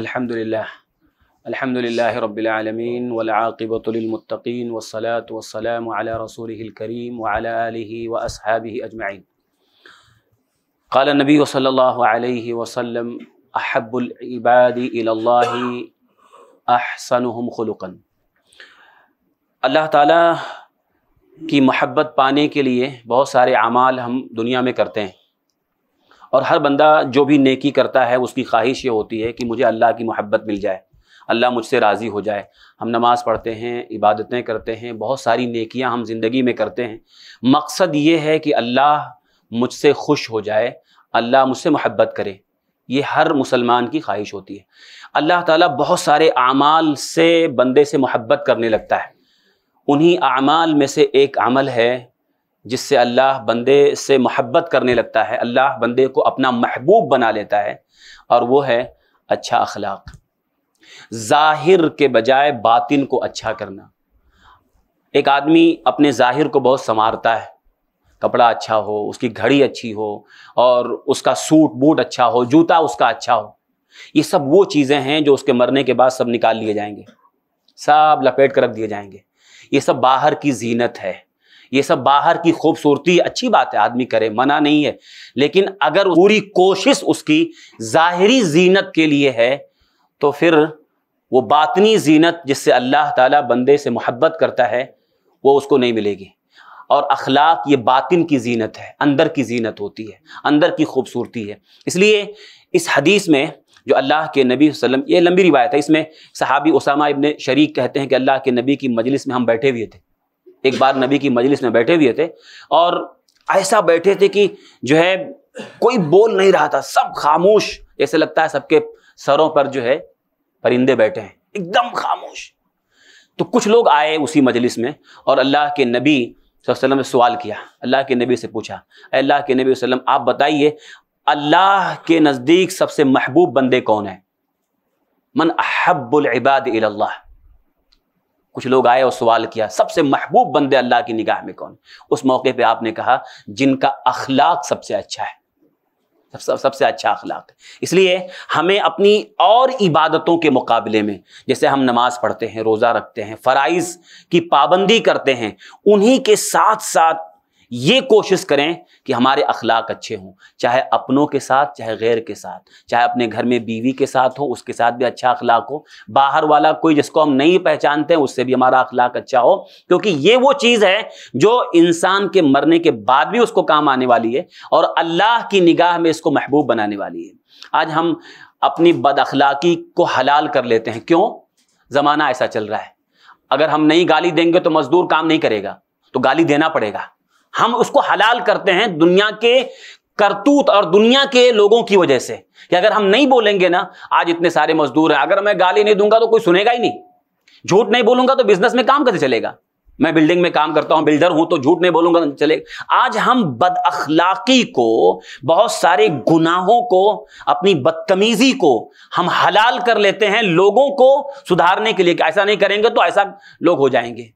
अल्हम्दुलिल्लाह अल्हम्दुलिल्लाह रब्बिल आलमीन वल आक़िबतु लिल मुत्तक़ीन वस्सलातु वस्सलामु अला रसूलिहिल करीम व अला आलिहि व अस्हाबिहि अजमईन قال النبي صلى الله عليه وسلم أحب العباد إلى الله أحسنهم خلقا अल्लाह ताला की मोहब्बत पाने के लिए बहुत सारे अमाल हम दुनिया में करते हैं और हर बंदा जो भी नेकी करता है उसकी ख्वाहिश ये होती है कि मुझे अल्लाह की मोहब्बत मिल जाए अल्लाह मुझसे राज़ी हो जाए हम नमाज़ पढ़ते हैं इबादतें करते हैं बहुत सारी नेकियां हम ज़िंदगी में करते हैं मकसद ये है कि अल्लाह मुझसे खुश हो जाए अल्लाह मुझसे मोहब्बत करे ये हर मुसलमान की ख्वाहिश होती है अल्लाह ताला बहुत सारे अमाल से बंदे से मोहब्बत करने लगता है उन्हीं अमाल में से एक अमल है जिससे अल्लाह बंदे से मोहब्बत करने लगता है अल्लाह बंदे को अपना महबूब बना लेता है और वो है अच्छा अखलाक ज़ाहिर के बजाय बातिन को अच्छा करना एक आदमी अपने ज़ाहिर को बहुत संवारता है कपड़ा अच्छा हो उसकी घड़ी अच्छी हो और उसका सूट बूट अच्छा हो जूता उसका अच्छा हो ये सब वो चीज़ें हैं जो उसके मरने के बाद सब निकाल लिए जाएंगे सब लपेट कर रख दिए जाएंगे ये सब बाहर की जीनत है ये सब बाहर की खूबसूरती अच्छी बात है आदमी करे मना नहीं है लेकिन अगर पूरी कोशिश उसकी ज़ाहरी जीनत के लिए है तो फिर वो बातनी जीनत जिससे अल्लाह ताला बंदे से मोहब्बत करता है वो उसको नहीं मिलेगी और अखलाक ये बातिन की जीनत है अंदर की जीनत होती है अंदर की खूबसूरती है इसलिए इस हदीस में जो अल्लाह के नबी वसल्लम ये लंबी रिवायत है इसमें सहाबी उसामा इबन शरीक कहते हैं कि अल्लाह के नबी की मजलिस में हम बैठे हुए थे एक बार नबी की मजलिस में बैठे हुए थे और ऐसा बैठे थे कि जो है कोई बोल नहीं रहा था सब खामोश ऐसे लगता है सबके सरों पर जो है परिंदे बैठे हैं एकदम खामोश तो कुछ लोग आए उसी मजलिस में और अल्लाह के नबी वसल्लम ने सवाल किया अल्लाह के नबी से पूछा अल्लाह के नबी वसलम आप बताइए अल्लाह के नज़दीक सबसे महबूब बंदे कौन है मन अहबुल इबाद अल्लाह कुछ लोग आए और सवाल किया सबसे महबूब बंदे अल्लाह की निगाह में कौन उस मौके पे आपने कहा जिनका अखलाक सबसे अच्छा है सब, सब, सबसे अच्छा अखलाक इसलिए हमें अपनी और इबादतों के मुकाबले में जैसे हम नमाज पढ़ते हैं रोज़ा रखते हैं फ़राइज़ की पाबंदी करते हैं उन्हीं के साथ साथ ये कोशिश करें कि हमारे अखलाक अच्छे हों चाहे अपनों के साथ चाहे गैर के साथ चाहे अपने घर में बीवी के साथ हो उसके साथ भी अच्छा अखलाक हो बाहर वाला कोई जिसको हम नहीं पहचानते हैं उससे भी हमारा अखलाक अच्छा हो क्योंकि ये वो चीज़ है जो इंसान के मरने के बाद भी उसको काम आने वाली है और अल्लाह की निगाह में इसको महबूब बनाने वाली है आज हम अपनी अखलाकी को हलाल कर लेते हैं क्यों ज़माना ऐसा चल रहा है अगर हम नहीं गाली देंगे तो मज़दूर काम नहीं करेगा तो गाली देना पड़ेगा हम उसको हलाल करते हैं दुनिया के करतूत और दुनिया के लोगों की वजह से कि अगर हम नहीं बोलेंगे ना आज इतने सारे मजदूर हैं अगर मैं गाली नहीं दूंगा तो कोई सुनेगा ही नहीं झूठ नहीं बोलूंगा तो बिजनेस में काम कैसे चलेगा मैं बिल्डिंग में काम करता हूं बिल्डर हूं तो झूठ नहीं बोलूंगा तो चलेगा आज हम बद अखलाकी को बहुत सारे गुनाहों को अपनी बदतमीजी को हम हलाल कर लेते हैं लोगों को सुधारने के लिए ऐसा नहीं करेंगे तो ऐसा लोग हो जाएंगे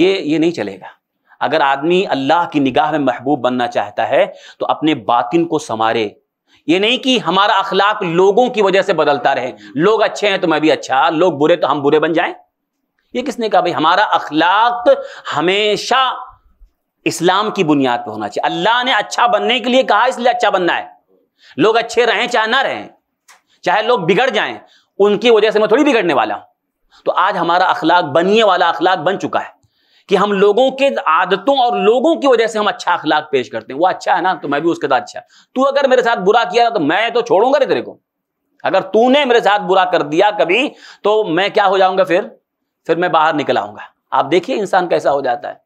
ये ये नहीं चलेगा अगर आदमी अल्लाह की निगाह में महबूब बनना चाहता है तो अपने बातिन को संवारे ये नहीं कि हमारा अखलाक लोगों की वजह से बदलता रहे लोग अच्छे हैं तो मैं भी अच्छा लोग बुरे तो हम बुरे बन जाएं ये किसने कहा भाई हमारा अखलाक हमेशा इस्लाम की बुनियाद पर होना चाहिए अल्लाह ने अच्छा बनने के लिए कहा इसलिए अच्छा बनना है लोग अच्छे रहें चाहे ना रहें चाहे लोग बिगड़ जाएं उनकी वजह से मैं थोड़ी बिगड़ने वाला हूं तो आज हमारा अखलाक बनिए वाला अखलाक बन चुका है कि हम लोगों के आदतों और लोगों की वजह से हम अच्छा अखलाक पेश करते हैं वो अच्छा है ना तो मैं भी उसके साथ अच्छा तू अगर मेरे साथ बुरा किया तो मैं तो छोड़ूंगा नहीं तेरे को अगर तूने मेरे साथ बुरा कर दिया कभी तो मैं क्या हो जाऊंगा फिर फिर मैं बाहर निकल आऊंगा आप देखिए इंसान कैसा हो जाता है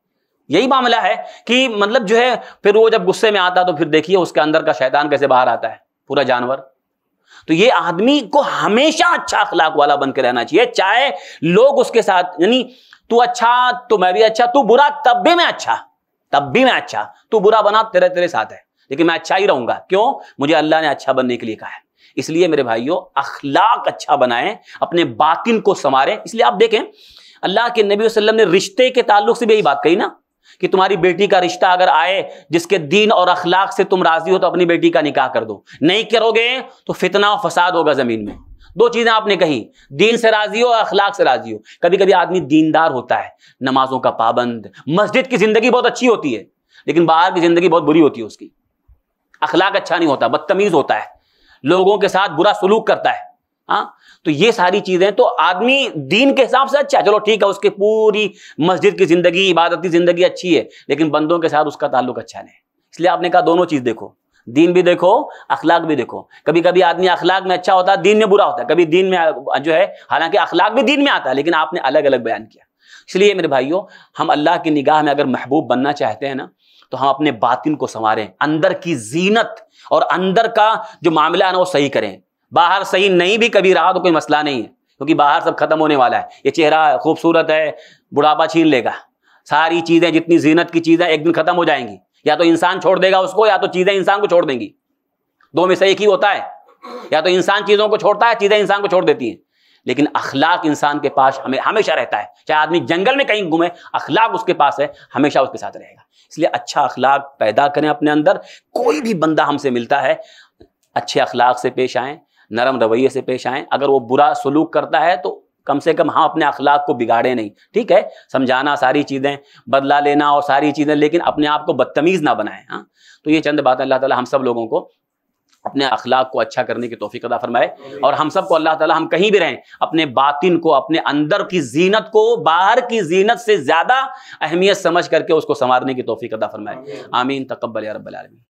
यही मामला है कि मतलब जो है फिर वो जब गुस्से में आता तो फिर देखिए उसके अंदर का शैतान कैसे बाहर आता है पूरा जानवर तो ये आदमी को हमेशा अच्छा अखलाक वाला बन के रहना चाहिए चाहे लोग उसके साथ यानी तू अच्छा तो मैं भी अच्छा तू बुरा तब भी मैं अच्छा तब भी मैं अच्छा तू बुरा बना तेरे तेरे साथ है लेकिन मैं अच्छा ही रहूंगा क्यों मुझे अल्लाह ने अच्छा बनने के लिए कहा है इसलिए मेरे भाइयों अखलाक अच्छा बनाएं अपने बातिन को संवारें इसलिए आप देखें अल्लाह के नबी वसल्लम ने रिश्ते के ताल्लुक से भी यही बात कही ना कि तुम्हारी बेटी का रिश्ता अगर आए जिसके दीन और अखलाक से तुम राजी हो तो अपनी बेटी का निकाह कर दो नहीं करोगे तो फितना और फसाद होगा जमीन में दो चीजें आपने कही दीन से राजी हो और अखलाक से राजी हो कभी कभी आदमी दीनदार होता है नमाजों का पाबंद मस्जिद की जिंदगी बहुत अच्छी होती है लेकिन बाहर की जिंदगी बहुत बुरी होती है उसकी अखलाक अच्छा नहीं होता बदतमीज होता है लोगों के साथ बुरा सलूक करता है हाँ तो ये सारी चीजें तो आदमी दीन के हिसाब से अच्छा चलो ठीक है उसकी पूरी मस्जिद की जिंदगी इबादती जिंदगी अच्छी है लेकिन बंदों के साथ उसका ताल्लुक अच्छा नहीं इसलिए आपने कहा दोनों चीज देखो दीन भी देखो अखलाक भी देखो कभी कभी आदमी अखलाक में अच्छा होता है दीन में बुरा होता है कभी दीन में जो है हालांकि अखलाक भी दीन में आता है लेकिन आपने अलग अलग बयान किया इसलिए मेरे भाइयों हम अल्लाह की निगाह में अगर महबूब बनना चाहते हैं ना तो हम अपने बातिन को संवारें अंदर की जीनत और अंदर का जो मामला है ना वो सही करें बाहर सही नहीं भी कभी रहा तो कोई मसला नहीं है क्योंकि बाहर सब खत्म होने वाला है ये चेहरा खूबसूरत है बुढ़ापा छीन लेगा सारी चीज़ें जितनी जीनत की चीज़ें एक दिन ख़त्म हो जाएंगी या तो इंसान छोड़ देगा उसको या तो चीजें इंसान को छोड़ देंगी दो में से एक ही होता है या तो इंसान चीजों को छोड़ता है चीजें इंसान को छोड़ देती हैं लेकिन अखलाक इंसान के पास हमें हमेशा रहता है चाहे आदमी जंगल में कहीं घूमे अखलाक उसके पास है हमेशा उसके साथ रहेगा इसलिए अच्छा अखलाक पैदा करें अपने अंदर कोई भी बंदा हमसे मिलता है अच्छे अखलाक से पेश आए नरम रवैये से पेश आए अगर वो बुरा सलूक करता है तो कम से कम हाँ अपने अखलाक को बिगाड़े नहीं ठीक है समझाना सारी चीज़ें बदला लेना और सारी चीज़ें लेकिन अपने आप को बदतमीज़ ना बनाएं हाँ तो ये चंद बात अल्लाह ताला हम सब लोगों को अपने अखलाक को अच्छा करने की तोफ़ी अदा फरमाए और हम सबको अल्लाह ताला हम कहीं भी रहें अपने बातिन को अपने अंदर की जीनत को बाहर की जीनत से ज़्यादा अहमियत समझ करके उसको संवारने की तोफ़ी अदा फरमाए आमीन तकबल रबी